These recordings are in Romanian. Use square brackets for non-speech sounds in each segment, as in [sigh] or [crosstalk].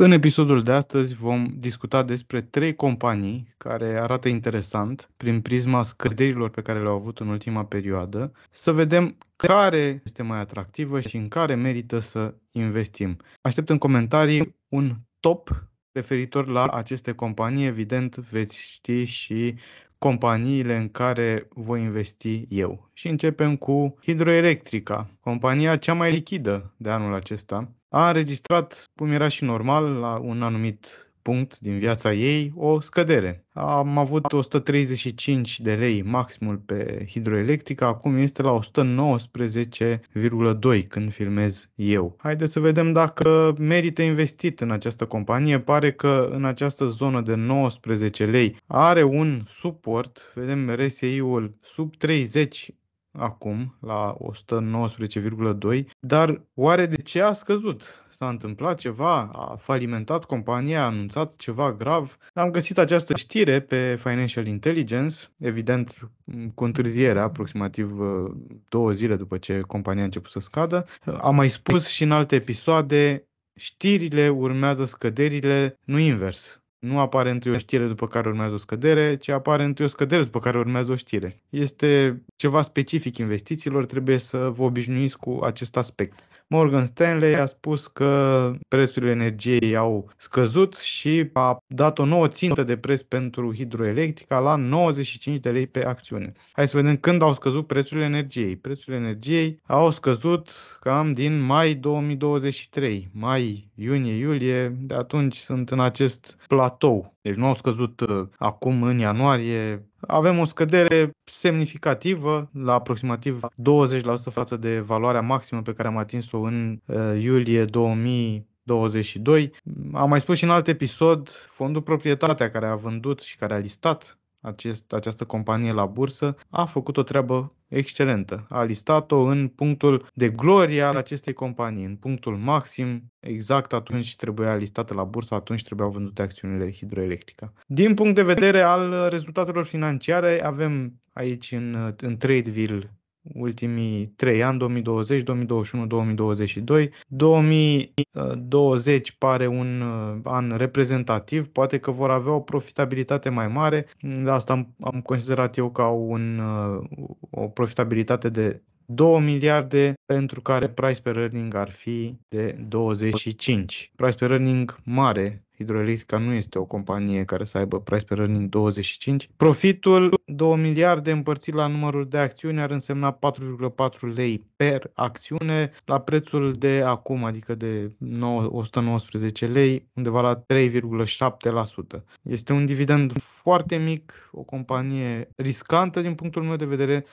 În episodul de astăzi vom discuta despre trei companii care arată interesant prin prisma scăderilor pe care le-au avut în ultima perioadă, să vedem care este mai atractivă și în care merită să investim. Aștept în comentarii un top referitor la aceste companii. Evident, veți ști și companiile în care voi investi eu. Și începem cu Hidroelectrica, compania cea mai lichidă de anul acesta, a înregistrat, cum era și normal, la un anumit punct din viața ei, o scădere. Am avut 135 de lei maximul pe hidroelectrică, acum este la 119,2 când filmez eu. Haideți să vedem dacă merită investit în această companie. Pare că în această zonă de 19 lei are un suport, vedem RSI-ul sub 30 acum la 119,2, dar oare de ce a scăzut? S-a întâmplat ceva? A falimentat compania? A anunțat ceva grav? Am găsit această știre pe Financial Intelligence, evident cu întârziere, aproximativ uh, două zile după ce compania a început să scadă. Am mai spus și în alte episoade, știrile urmează scăderile, nu invers nu apare întâi o știre după care urmează o scădere, ci apare întâi o scădere după care urmează o știre. Este ceva specific investițiilor, trebuie să vă obișnuiți cu acest aspect. Morgan Stanley a spus că prețurile energiei au scăzut și a dat o nouă țintă de preț pentru hidroelectrica la 95 de lei pe acțiune. Hai să vedem când au scăzut prețurile energiei. Prețurile energiei au scăzut cam din mai 2023, mai, iunie, iulie, de atunci sunt în acest platou. Deci nu au scăzut uh, acum în ianuarie avem o scădere semnificativă, la aproximativ 20% față de valoarea maximă pe care am atins-o în uh, iulie 2000 22. Am mai spus și în alt episod, fondul proprietatea care a vândut și care a listat acest, această companie la bursă, a făcut o treabă excelentă. A listat-o în punctul de glorie al acestei companii, în punctul maxim, exact atunci trebuia listată la bursă, atunci trebuiau vândute acțiunile hidroelectrică. Din punct de vedere al rezultatelor financiare, avem aici în, în Tradeville ultimii 3 ani, 2020, 2021, 2022. 2020 pare un uh, an reprezentativ, poate că vor avea o profitabilitate mai mare, de asta am, am considerat eu ca un, uh, o profitabilitate de 2 miliarde pentru care price per earning ar fi de 25. Price per earning mare, Hidroelectrica nu este o companie care să aibă price per earning 25. Profitul 2 miliarde împărțit la numărul de acțiuni ar însemna 4,4 lei per acțiune la prețul de acum, adică de 119 lei, undeva la 3,7%. Este un dividend foarte mic, o companie riscantă din punctul meu de vedere,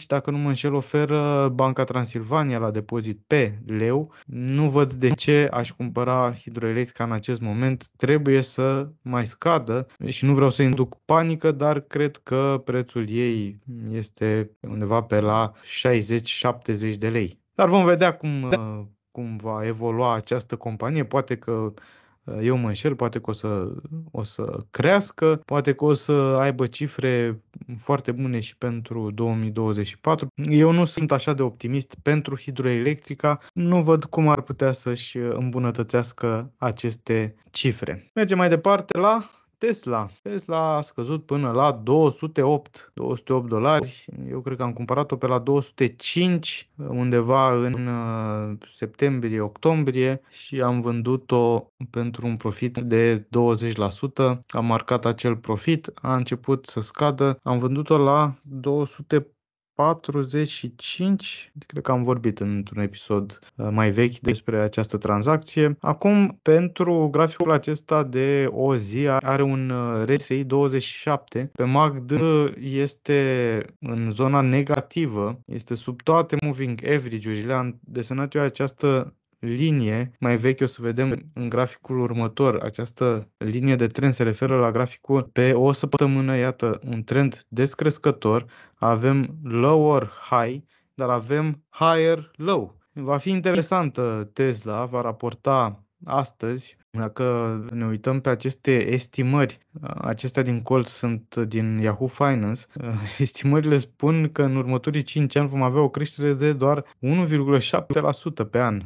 6,5 dacă nu mă înșel oferă Banca Transilvania la depozit pe leu. Nu văd de ce aș cumpăra hidroelectrica în acest moment. Trebuie să mai scadă și nu vreau să induc panică, dar cred că prețul ei este undeva pe la 60-70 de lei. Dar vom vedea cum, da. cum va evolua această companie. Poate că eu mă înșel, poate că o să, o să crească, poate că o să aibă cifre foarte bune și pentru 2024. Eu nu sunt așa de optimist pentru hidroelectrica, nu văd cum ar putea să-și îmbunătățească aceste cifre. Mergem mai departe la Tesla. Tesla a scăzut până la 208, 208 dolari. Eu cred că am cumpărat-o pe la 205 undeva în uh, septembrie-octombrie și am vândut-o pentru un profit de 20%. Am marcat acel profit, a început să scadă. Am vândut-o la 200 45, cred că am vorbit într-un episod uh, mai vechi despre această tranzacție. Acum, pentru graficul acesta de o zi, are un uh, RSI 27. Pe MACD este în zona negativă, este sub toate moving average-urile. Am desenat eu această linie mai veche, o să vedem în graficul următor, această linie de trend se referă la graficul pe o săptămână, iată, un trend descrescător, avem lower high, dar avem higher low. Va fi interesantă Tesla, va raporta astăzi. Dacă ne uităm pe aceste estimări, acestea din colț sunt din Yahoo Finance, [laughs] estimările spun că în următorii 5 ani vom avea o creștere de doar 1,7% pe an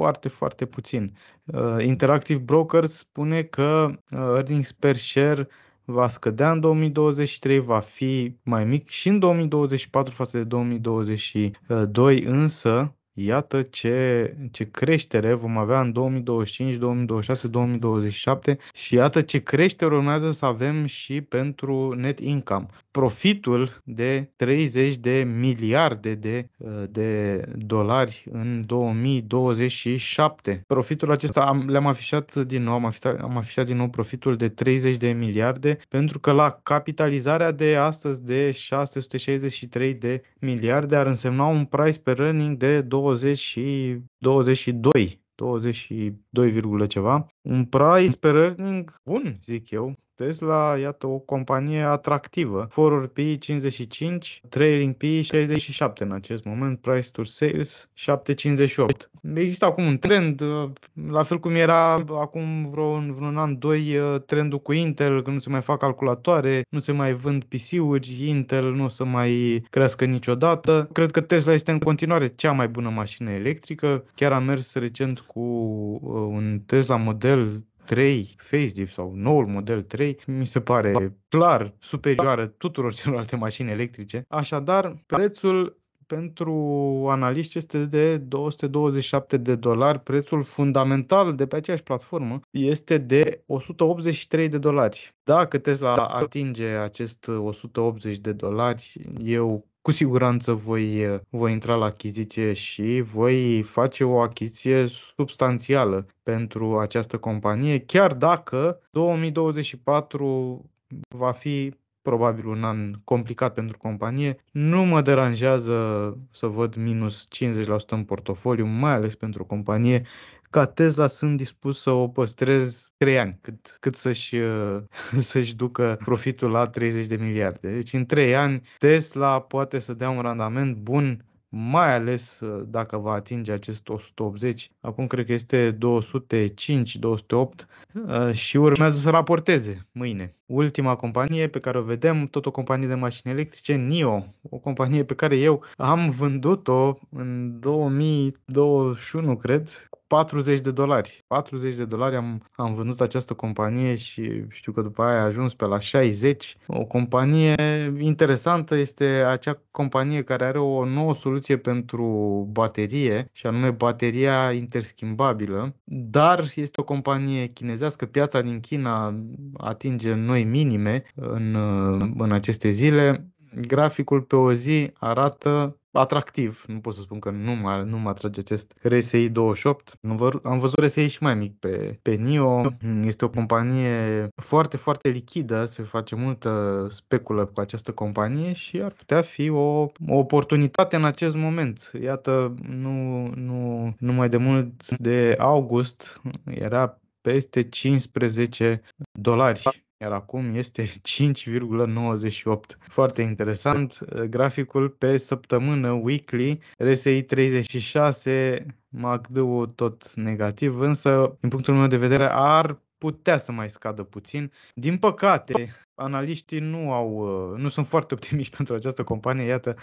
foarte, foarte puțin. Uh, Interactive Brokers spune că uh, earnings per share va scădea în 2023, va fi mai mic și în 2024 față de 2022, însă iată ce, ce creștere vom avea în 2025, 2026, 2027 și iată ce creștere urmează să avem și pentru net income profitul de 30 de miliarde de, uh, de dolari în 2027. Profitul acesta am, le-am afișat din nou, am afișat, am afișat din nou profitul de 30 de miliarde pentru că la capitalizarea de astăzi de 663 de miliarde ar însemna un price per earning de 20 și 22 22, ceva. Un price per earning bun, zic eu, Tesla, iată, o companie atractivă. Foruri p 55, trailing P 67 în acest moment, price to sales 758. Există acum un trend, uh, la fel cum era acum vreo, vreun an, doi, uh, trendul cu Intel, că nu se mai fac calculatoare, nu se mai vând PC-uri, Intel nu o să mai crească niciodată. Cred că Tesla este în continuare cea mai bună mașină electrică. Chiar am mers recent cu uh, un Tesla model 3, facelift sau noul model 3, mi se pare clar superioară tuturor [laughs] celorlalte mașini electrice. Așadar, prețul pentru analiști este de 227 de dolari. Prețul fundamental de pe aceeași platformă este de 183 de dolari. Dacă Tesla atinge acest 180 de dolari, eu cu siguranță voi, voi intra la achiziție și voi face o achiziție substanțială pentru această companie, chiar dacă 2024 va fi probabil un an complicat pentru companie. Nu mă deranjează să văd minus 50% în portofoliu, mai ales pentru o companie ca Tesla sunt dispus să o păstrez 3 ani, cât, cât să-și, [laughs] să-și ducă profitul la 30 de miliarde. Deci în 3 ani Tesla poate să dea un randament bun mai ales uh, dacă va atinge acest 180, acum cred că este 205-208 uh, și urmează să raporteze mâine ultima companie pe care o vedem, tot o companie de mașini electrice, NIO, o companie pe care eu am vândut-o în 2021, cred, 40 de dolari. 40 de dolari am, am vândut această companie și știu că după aia a ajuns pe la 60. O companie interesantă este acea companie care are o nouă soluție pentru baterie și anume bateria interschimbabilă, dar este o companie chinezească, piața din China atinge noi noi minime în, uh, în aceste zile, graficul pe o zi arată atractiv. Nu pot să spun că nu mă, nu mă atrage acest RSI 28. Am văzut RSI și mai mic pe, pe NIO. Este o companie foarte, foarte lichidă. Se face multă speculă cu această companie și ar putea fi o, o oportunitate în acest moment. Iată, nu, nu, nu mai de mult de august era peste 15 dolari iar acum este 5,98. [laughs] Foarte interesant, uh, graficul pe săptămână, weekly, RSI 36, macd tot negativ, însă, din punctul meu de vedere, ar putea să mai scadă puțin. Din păcate, analiștii nu au, uh, nu sunt foarte optimiști [laughs] pentru această companie. Iată,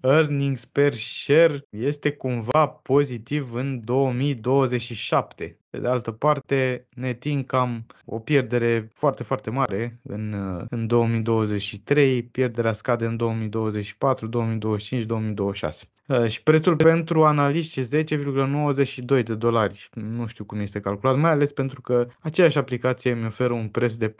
earnings per share este cumva pozitiv în 2027. Pe de altă parte, ne tin cam o pierdere foarte, foarte mare în, în 2023, pierderea scade în 2024, 2025, 2026. Uh, și prețul pentru analiști este 10,92 de dolari. Nu știu cum este calculat, mai ales pentru că aceeași aplicație mi oferă un preț de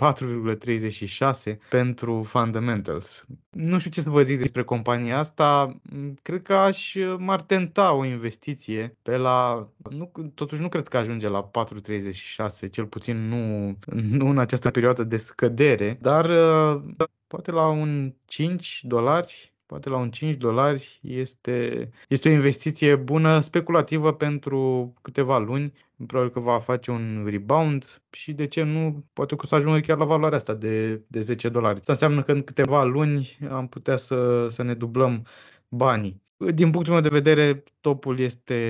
4,36 pentru fundamentals. Nu știu ce să vă zic despre compania asta. Cred că aș uh, m-ar tenta o investiție pe la... Nu, totuși nu cred că ajunge la 4,36, cel puțin nu, nu în această perioadă de scădere, dar uh, poate la un 5 dolari poate la un 5 dolari este, este o investiție bună, speculativă pentru câteva luni. Probabil că va face un rebound și de ce nu, poate că o să ajungă chiar la valoarea asta de, de 10 dolari. Asta înseamnă că în câteva luni am putea să, să ne dublăm banii. Din punctul meu de vedere, topul este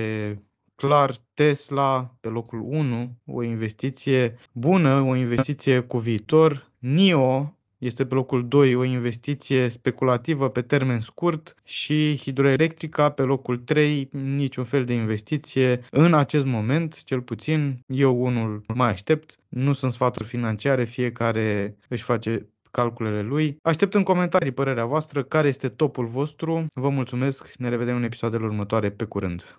clar Tesla pe locul 1, o investiție bună, o investiție cu viitor. NIO este pe locul 2 o investiție speculativă pe termen scurt și hidroelectrica pe locul 3 niciun fel de investiție în acest moment, cel puțin eu unul mai aștept. Nu sunt sfaturi financiare, fiecare își face calculele lui. Aștept în comentarii părerea voastră, care este topul vostru. Vă mulțumesc, ne revedem în episoadele următoare, pe curând!